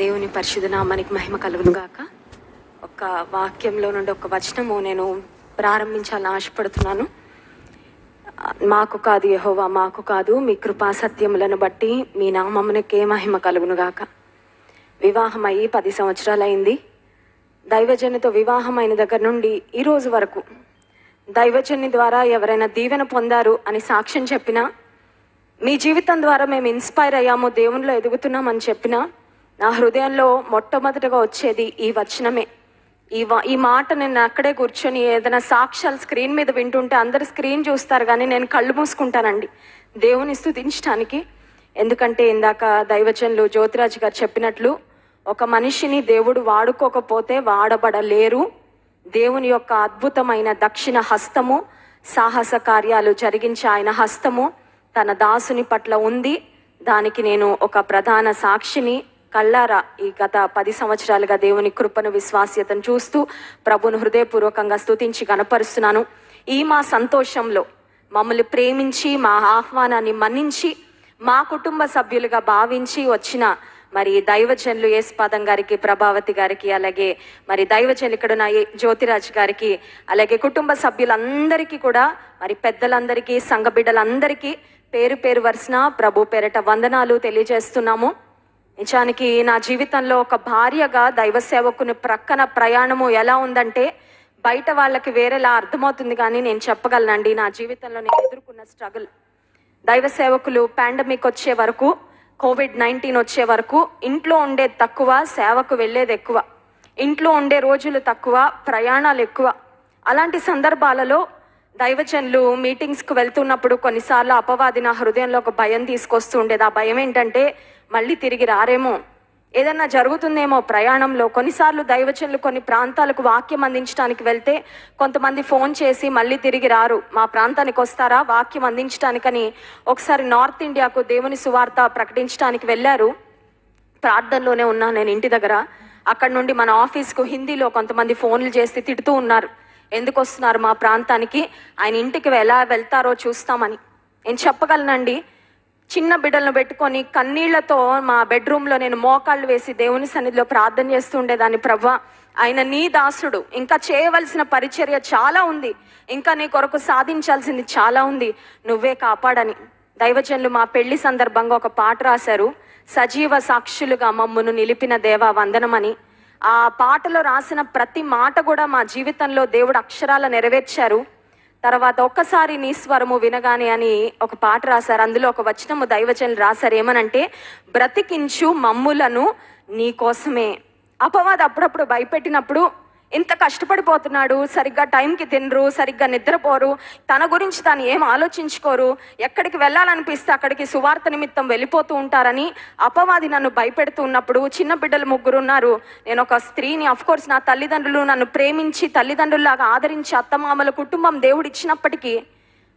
దేవుని పరిశుద్ధ నామానికి మహిమ కలుగును గాక ఒక వాక్యంలో నుండి ఒక వచనము నేను ప్రారంభించాలని ఆశపడుతున్నాను మాకు కాదు యహోవా మాకు కాదు మీ కృపా సత్యములను బట్టి మీ నామమునకే మహిమ కలుగును గాక వివాహం అయ్యి పది సంవత్సరాలైంది దైవజన్యతో వివాహం అయిన దగ్గర నుండి ఈ రోజు వరకు దైవజన్య ద్వారా ఎవరైనా దీవెన పొందారు అని సాక్ష్యం చెప్పినా మీ జీవితం ద్వారా మేము ఇన్స్పైర్ అయ్యాము దేవునిలో ఎదుగుతున్నామని చెప్పినా నా హృదయంలో మొట్టమొదటగా వచ్చేది ఈ వచనమే ఈ ఈ మాట నేను అక్కడే కూర్చొని ఏదైనా సాక్ష్యాలు స్క్రీన్ మీద వింటుంటే అందరు స్క్రీన్ చూస్తారు కానీ నేను కళ్ళు మూసుకుంటానండి దేవుని స్థుతించడానికి ఎందుకంటే ఇందాక దైవచనులు జ్యోతిరాజు గారు చెప్పినట్లు ఒక మనిషిని దేవుడు వాడుకోకపోతే వాడబడలేరు దేవుని యొక్క అద్భుతమైన దక్షిణ హస్తము సాహస కార్యాలు జరిగించే ఆయన హస్తము తన దాసుని పట్ల ఉంది దానికి నేను ఒక ప్రధాన సాక్షిని కళ్ళారా ఈ గత పది సంవత్సరాలుగా దేవుని కృపను విశ్వాస్యతను చూస్తూ ప్రభును హృదయపూర్వకంగా స్తుతించి కనపరుస్తున్నాను ఈ మా సంతోషంలో మమ్మల్ని ప్రేమించి మా ఆహ్వానాన్ని మన్నించి మా కుటుంబ సభ్యులుగా భావించి వచ్చిన మరి ఏ యేసుపాదం గారికి ప్రభావతి గారికి అలాగే మరి దైవజనులు ఇక్కడ ఉన్న జ్యోతిరాజ్ గారికి అలాగే కుటుంబ సభ్యులందరికీ కూడా మరి పెద్దలందరికీ సంఘ బిడ్డలందరికీ పేరు పేరు వరుసన ప్రభు పేరట వందనాలు తెలియజేస్తున్నాము నిజానికి నా జీవితంలో ఒక భార్యగా దైవ సేవకుని ప్రక్కన ప్రయాణము ఎలా ఉందంటే బయట వాళ్ళకి వేరేలా అర్థమవుతుంది కానీ నేను చెప్పగలనండి నా జీవితంలో నేను ఎదుర్కొన్న స్ట్రగుల్ దైవ సేవకులు పాండమిక్ వచ్చే వరకు కోవిడ్ నైన్టీన్ వచ్చే వరకు ఇంట్లో ఉండేది తక్కువ సేవకు వెళ్ళేది ఎక్కువ ఇంట్లో ఉండే రోజులు తక్కువ ప్రయాణాలు ఎక్కువ అలాంటి సందర్భాలలో దైవజనులు మీటింగ్స్కు వెళ్తున్నప్పుడు కొన్నిసార్లు అపవాది నా హృదయంలో ఒక భయం తీసుకొస్తూ ఉండేది ఆ భయం ఏంటంటే మళ్ళీ తిరిగి రారేమో ఏదన్నా జరుగుతుందేమో ప్రయాణంలో కొన్నిసార్లు దైవచనులు కొన్ని ప్రాంతాలకు వాక్యం అందించడానికి వెళ్తే కొంతమంది ఫోన్ చేసి మళ్ళీ తిరిగి రారు మా ప్రాంతానికి వస్తారా వాక్యం అందించడానికని ఒకసారి నార్త్ ఇండియాకు దేవుని సువార్త ప్రకటించడానికి వెళ్ళారు ప్రార్థనలోనే ఉన్నా నేను ఇంటి దగ్గర అక్కడ నుండి మన ఆఫీస్కు హిందీలో కొంతమంది ఫోన్లు చేసి తిడుతూ ఉన్నారు ఎందుకు వస్తున్నారు మా ప్రాంతానికి ఆయన ఇంటికి ఎలా వెళ్తారో చూస్తామని నేను చెప్పగలనండి చిన్న బిడ్డలను పెట్టుకొని కన్నీళ్లతో మా బెడ్రూమ్లో నేను మోకాళ్ళు వేసి దేవుని సన్నిధిలో ప్రార్థన చేస్తుండేదాన్ని ప్రభా ఆయన నీ దాసుడు ఇంకా చేయవలసిన పరిచర్య చాలా ఉంది ఇంకా నీ కొరకు సాధించాల్సింది చాలా ఉంది నువ్వే కాపాడని దైవజన్లు మా పెళ్లి సందర్భంగా ఒక పాట రాశారు సజీవ సాక్షులుగా మమ్మను నిలిపిన దేవా వందనమని ఆ పాటలో రాసిన ప్రతి మాట కూడా మా జీవితంలో దేవుడు అక్షరాల నెరవేర్చారు తర్వాత ఒక్కసారి నీ స్వరము వినగానే అని ఒక పాట రాశారు అందులో ఒక వచనము దైవచనం రాశారు ఏమనంటే బ్రతికించు మమ్ములను నీ కోసమే అపవాది అప్పుడప్పుడు భయపెట్టినప్పుడు ఇంత కష్టపడిపోతున్నాడు సరిగ్గా టైంకి తినరు సరిగ్గా నిద్రపోరు తన గురించి తను ఏం ఆలోచించుకోరు ఎక్కడికి వెళ్ళాలనిపిస్తే అక్కడికి సువార్త నిమిత్తం వెళ్ళిపోతూ ఉంటారని అపవాది నన్ను భయపెడుతూ ఉన్నప్పుడు చిన్న బిడ్డలు ముగ్గురు ఉన్నారు నేను ఒక స్త్రీని కోర్స్ నా తల్లిదండ్రులు నన్ను ప్రేమించి తల్లిదండ్రుల్లాగా ఆదరించి అత్తమామల కుటుంబం దేవుడిచ్చినప్పటికీ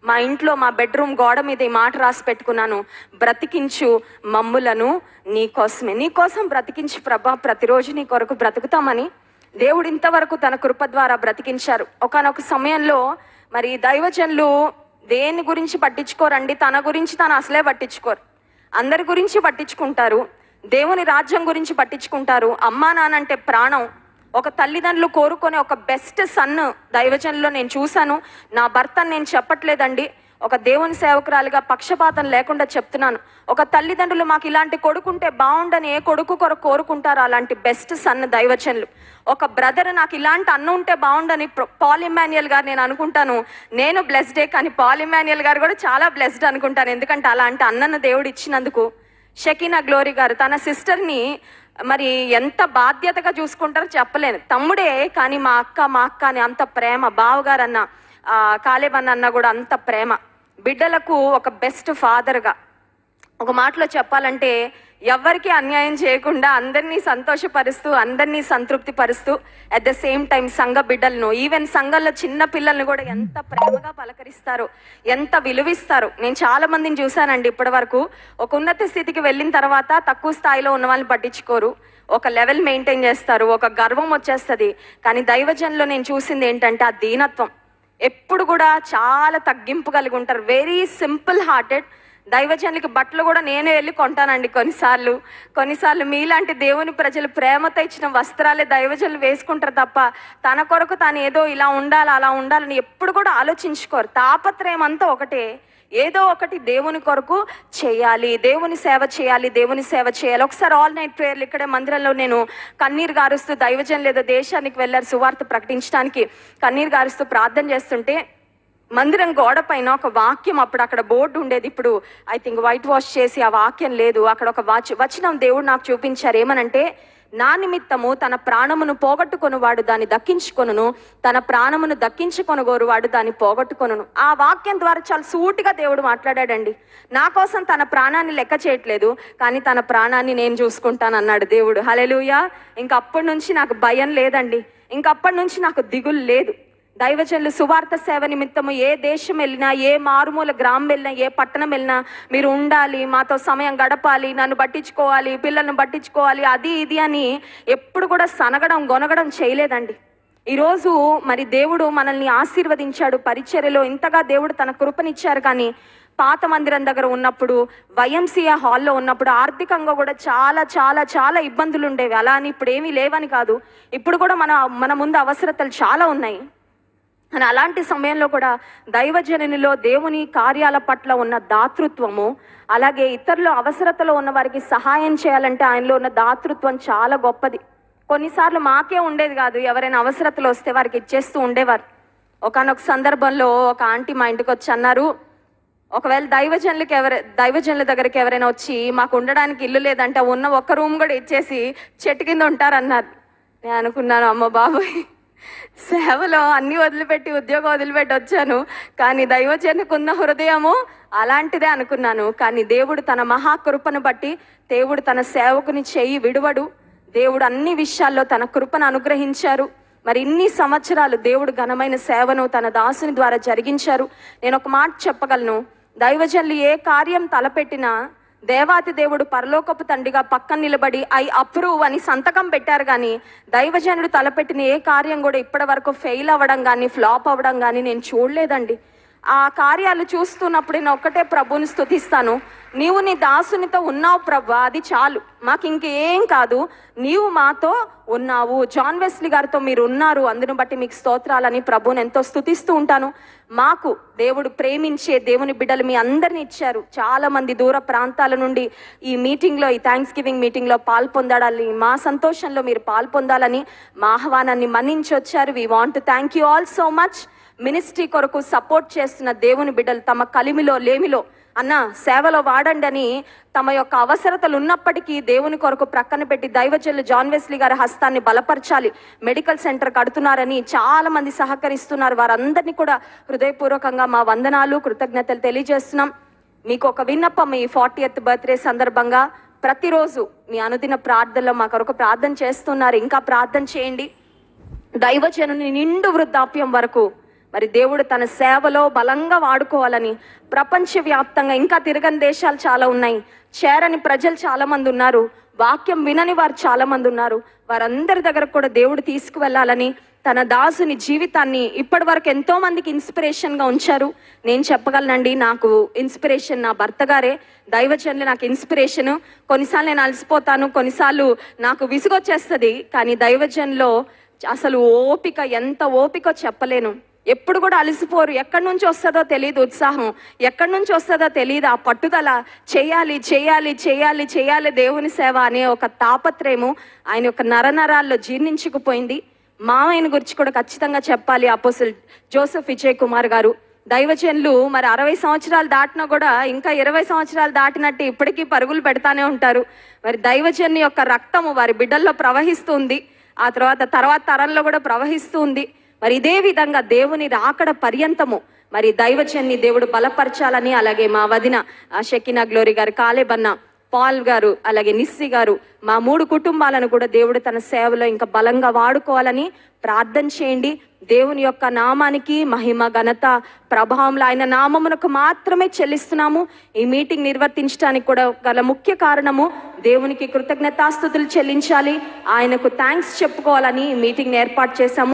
మా ఇంట్లో మా బెడ్రూమ్ గోడ మీద ఈ మాట రాసి పెట్టుకున్నాను బ్రతికించు మమ్ములను నీకోసమే నీకోసం బ్రతికించు ప్రభా ప్రతిరోజు నీ కొరకు బ్రతుకుతామని దేవుడు ఇంతవరకు తన కృప ద్వారా బ్రతికించారు ఒకనొక సమయంలో మరి దైవజనులు దేని గురించి పట్టించుకోరండి తన గురించి తను అసలే పట్టించుకోరు అందరి గురించి పట్టించుకుంటారు దేవుని రాజ్యం గురించి పట్టించుకుంటారు అమ్మా నాన్నంటే ప్రాణం ఒక తల్లిదండ్రులు కోరుకునే ఒక బెస్ట్ సన్ దైవజనులో నేను చూశాను నా భర్త నేను చెప్పట్లేదండి ఒక దేవుని సేవకురాలిగా పక్షపాతం లేకుండా చెప్తున్నాను ఒక తల్లిదండ్రులు మాకు ఇలాంటి కొడుకుంటే బాగుండని ఏ కొడుకు కొరకు కోరుకుంటారో అలాంటి బెస్ట్ సన్ దైవచనులు ఒక బ్రదర్ నాకు ఇలాంటి అన్న ఉంటే బాగుండని పాలిమాన్యుయల్ గారు నేను అనుకుంటాను నేను బ్లెస్డే కానీ పాలిమాన్యుయల్ గారు కూడా చాలా బ్లెస్డ్ అనుకుంటాను ఎందుకంటే అలాంటి అన్నను దేవుడు ఇచ్చినందుకు షకీనా గ్లోరీ గారు తన సిస్టర్ని మరి ఎంత బాధ్యతగా చూసుకుంటారో చెప్పలేను తమ్ముడే కానీ మా అక్క మా అక్క అని అంత ప్రేమ బావగారు అన్న అన్న కూడా అంత ప్రేమ బిడ్డలకు ఒక బెస్ట్ ఫాదర్గా ఒక మాటలో చెప్పాలంటే ఎవరికి అన్యాయం చేయకుండా అందరినీ సంతోషపరుస్తూ అందరినీ సంతృప్తి పరుస్తూ అట్ ద సేమ్ టైం సంఘ బిడ్డలను ఈవెన్ సంఘంలో చిన్న పిల్లల్ని కూడా ఎంత ప్రేమగా పలకరిస్తారో ఎంత విలువిస్తారు నేను చాలా మందిని చూశానండి ఇప్పటి వరకు ఒక ఉన్నత స్థితికి వెళ్ళిన తర్వాత తక్కువ స్థాయిలో ఉన్న వాళ్ళని పట్టించుకోరు ఒక లెవెల్ మెయింటైన్ చేస్తారు ఒక గర్వం వచ్చేస్తుంది కానీ దైవజన్లో నేను చూసింది ఏంటంటే ఆ దీనత్వం ఎప్పుడు కూడా చాలా తగ్గింపు కలిగి ఉంటారు వెరీ సింపుల్ హార్టెడ్ దైవజనులకి బట్టలు కూడా నేనే వెళ్ళి కొంటానండి కొన్నిసార్లు కొన్నిసార్లు మీలాంటి దేవుని ప్రజలు ప్రేమతో ఇచ్చిన వస్త్రాలే దైవజనులు వేసుకుంటారు తప్ప తన కొరకు తాను ఏదో ఇలా ఉండాలి అలా ఉండాలని ఎప్పుడు కూడా ఆలోచించుకోరు తాపత్రయం అంతా ఒకటే ఏదో ఒకటి దేవుని కొరకు చేయాలి దేవుని సేవ చేయాలి దేవుని సేవ చేయాలి ఒకసారి ఆల్ నైట్ ప్రేయర్లు ఇక్కడే మందిరంలో నేను కన్నీరు గారుస్తూ దైవజన్ లేదా దేశానికి వెళ్ళారు సువార్త ప్రకటించడానికి కన్నీరు గారుస్తూ ప్రార్థన చేస్తుంటే మందిరం గోడ పైన ఒక వాక్యం అప్పుడు అక్కడ బోర్డు ఉండేది ఇప్పుడు ఐ థింక్ వైట్ వాష్ చేసి ఆ వాక్యం లేదు అక్కడ ఒక వచనం దేవుడు నాకు చూపించారు ఏమనంటే నా నిమిత్తము తన ప్రాణమును వాడు దాన్ని దక్కించుకొనును తన ప్రాణమును వాడు దాన్ని పోగొట్టుకొనును ఆ వాక్యం ద్వారా చాలా సూటిగా దేవుడు మాట్లాడాడండి నా కోసం తన ప్రాణాన్ని లెక్క చేయట్లేదు కానీ తన ప్రాణాన్ని నేను చూసుకుంటాను అన్నాడు దేవుడు లూయా ఇంకప్పటి నుంచి నాకు భయం లేదండి ఇంకప్పటి నుంచి నాకు దిగులు లేదు దైవజనులు సువార్త సేవ నిమిత్తము ఏ దేశం వెళ్ళినా ఏ మారుమూల గ్రామం వెళ్ళినా ఏ పట్టణం వెళ్ళినా మీరు ఉండాలి మాతో సమయం గడపాలి నన్ను పట్టించుకోవాలి పిల్లల్ని పట్టించుకోవాలి అది ఇది అని ఎప్పుడు కూడా సనగడం గొనగడం చేయలేదండి ఈరోజు మరి దేవుడు మనల్ని ఆశీర్వదించాడు పరిచర్యలో ఇంతగా దేవుడు తన కృపనిచ్చారు కానీ పాత మందిరం దగ్గర ఉన్నప్పుడు వైఎంసీఏ హాల్లో ఉన్నప్పుడు ఆర్థికంగా కూడా చాలా చాలా చాలా ఇబ్బందులు ఉండేవి అలా అని ఇప్పుడు ఏమీ లేవని కాదు ఇప్పుడు కూడా మన మన ముందు అవసరతలు చాలా ఉన్నాయి అని అలాంటి సమయంలో కూడా దైవజననిలో దేవుని కార్యాల పట్ల ఉన్న దాతృత్వము అలాగే ఇతరుల అవసరతలో ఉన్న వారికి సహాయం చేయాలంటే ఆయనలో ఉన్న దాతృత్వం చాలా గొప్పది కొన్నిసార్లు మాకే ఉండేది కాదు ఎవరైనా అవసరతలు వస్తే వారికి ఇచ్చేస్తూ ఉండేవారు ఒకనొక సందర్భంలో ఒక ఆంటీ మా ఇంటికి వచ్చి అన్నారు ఒకవేళ దైవజనులకి ఎవరి దైవజనుల దగ్గరికి ఎవరైనా వచ్చి మాకు ఉండడానికి ఇల్లు లేదంటే ఉన్న ఒక్క రూమ్ కూడా ఇచ్చేసి చెట్టు కింద ఉంటారన్నారు నేను అనుకున్నాను అమ్మ బాబోయ్ సేవలో అన్నీ వదిలిపెట్టి ఉద్యోగం వదిలిపెట్టి వచ్చాను కానీ దైవజనుకున్న హృదయము అలాంటిదే అనుకున్నాను కానీ దేవుడు తన మహాకృపను బట్టి దేవుడు తన సేవకుని చేయి విడువడు దేవుడు అన్ని విషయాల్లో తన కృపను అనుగ్రహించారు మరి ఇన్ని సంవత్సరాలు దేవుడు ఘనమైన సేవను తన దాసుని ద్వారా జరిగించారు నేను ఒక మాట చెప్పగలను దైవజన్లు ఏ కార్యం తలపెట్టినా దేవాతి దేవుడు పరలోకపు తండ్రిగా పక్కన నిలబడి ఐ అప్రూవ్ అని సంతకం పెట్టారు కానీ దైవజనుడు తలపెట్టిన ఏ కార్యం కూడా ఇప్పటి వరకు ఫెయిల్ అవ్వడం కానీ ఫ్లాప్ అవ్వడం కానీ నేను చూడలేదండి ఆ కార్యాలు చూస్తున్నప్పుడు నేను ఒక్కటే ప్రభుని స్థుతిస్తాను నీవు నీ దాసునితో ఉన్నావు ప్రభా అది చాలు మాకు ఇంకేం కాదు నీవు మాతో ఉన్నావు జాన్ వెస్లీ గారితో మీరు ఉన్నారు అందును బట్టి మీకు స్తోత్రాలని ప్రభుని ఎంతో స్థుతిస్తూ ఉంటాను మాకు దేవుడు ప్రేమించే దేవుని బిడ్డలు మీ అందరిని ఇచ్చారు చాలామంది దూర ప్రాంతాల నుండి ఈ మీటింగ్లో ఈ థ్యాంక్స్ గివింగ్ మీటింగ్లో పాల్పొందడాలి మా సంతోషంలో మీరు పాల్పొందాలని మా ఆహ్వానాన్ని మన్నించి వచ్చారు we want thank you all so much ministry కొరకు సపోర్ట్ చేస్తున్న దేవుని బిడ్డలు తమ కలిమిలో లేమిలో అన్న సేవలో వాడండి అని తమ యొక్క అవసరతలు ఉన్నప్పటికీ దేవుని కొరకు ప్రక్కన పెట్టి దైవజల్లు జాన్ వెస్లీ గారి హస్తాన్ని బలపరచాలి మెడికల్ సెంటర్ కడుతున్నారని చాలా మంది సహకరిస్తున్నారు వారందరినీ కూడా హృదయపూర్వకంగా మా వందనాలు కృతజ్ఞతలు తెలియజేస్తున్నాం మీకు ఒక విన్నపం ఈ ఫార్టీ ఎయిత్ బర్త్డే సందర్భంగా ప్రతిరోజు మీ అనుదిన ప్రార్థనలో మా కొరకు ప్రార్థన చేస్తున్నారు ఇంకా ప్రార్థన చేయండి దైవచనుని నిండు వృద్ధాప్యం వరకు మరి దేవుడు తన సేవలో బలంగా వాడుకోవాలని ప్రపంచవ్యాప్తంగా ఇంకా తిరగని దేశాలు చాలా ఉన్నాయి చేరని ప్రజలు చాలామంది ఉన్నారు వాక్యం వినని వారు చాలామంది ఉన్నారు వారందరి దగ్గర కూడా దేవుడు తీసుకువెళ్ళాలని తన దాసుని జీవితాన్ని ఇప్పటి వరకు ఎంతో మందికి ఇన్స్పిరేషన్గా ఉంచారు నేను చెప్పగలనండి నాకు ఇన్స్పిరేషన్ నా భర్త గారే దైవజనులు నాకు ఇన్స్పిరేషన్ కొన్నిసార్లు నేను అలసిపోతాను కొన్నిసార్లు నాకు విసుగొచ్చేస్తుంది కానీ దైవజన్లో అసలు ఓపిక ఎంత ఓపిక చెప్పలేను ఎప్పుడు కూడా అలసిపోరు ఎక్కడి నుంచి వస్తుందో తెలియదు ఉత్సాహం ఎక్కడి నుంచి వస్తుందో తెలియదు ఆ పట్టుదల చేయాలి చేయాలి చేయాలి చేయాలి దేవుని సేవ అనే ఒక తాపత్రయము ఆయన యొక్క నరనరాల్లో జీర్ణించుకుపోయింది మామయ్యని గురించి కూడా ఖచ్చితంగా చెప్పాలి అపోసిల్ జోసెఫ్ విజయ్ కుమార్ గారు దైవజనులు మరి అరవై సంవత్సరాలు దాటినా కూడా ఇంకా ఇరవై సంవత్సరాలు దాటినట్టు ఇప్పటికీ పరుగులు పెడతానే ఉంటారు మరి దైవచన్ యొక్క రక్తము వారి బిడ్డల్లో ప్రవహిస్తుంది ఆ తర్వాత తర్వాత తరంలో కూడా ప్రవహిస్తుంది మరి ఇదే విధంగా దేవుని రాకడ పర్యంతము మరి దైవచన్ని దేవుడు బలపరచాలని అలాగే మా వదిన షకిన గ్లోరీ గారు కాలేబన్న పాల్ గారు అలాగే నిస్సి గారు మా మూడు కుటుంబాలను కూడా దేవుడు తన సేవలో ఇంకా బలంగా వాడుకోవాలని ప్రార్థన చేయండి దేవుని యొక్క నామానికి మహిమ ఘనత ప్రభావంలో ఆయన నామమునకు మాత్రమే చెల్లిస్తున్నాము ఈ మీటింగ్ నిర్వర్తించడానికి కూడా గల ముఖ్య కారణము దేవునికి కృతజ్ఞతాస్థుతులు చెల్లించాలి ఆయనకు థ్యాంక్స్ చెప్పుకోవాలని ఈ మీటింగ్ ఏర్పాటు చేశాము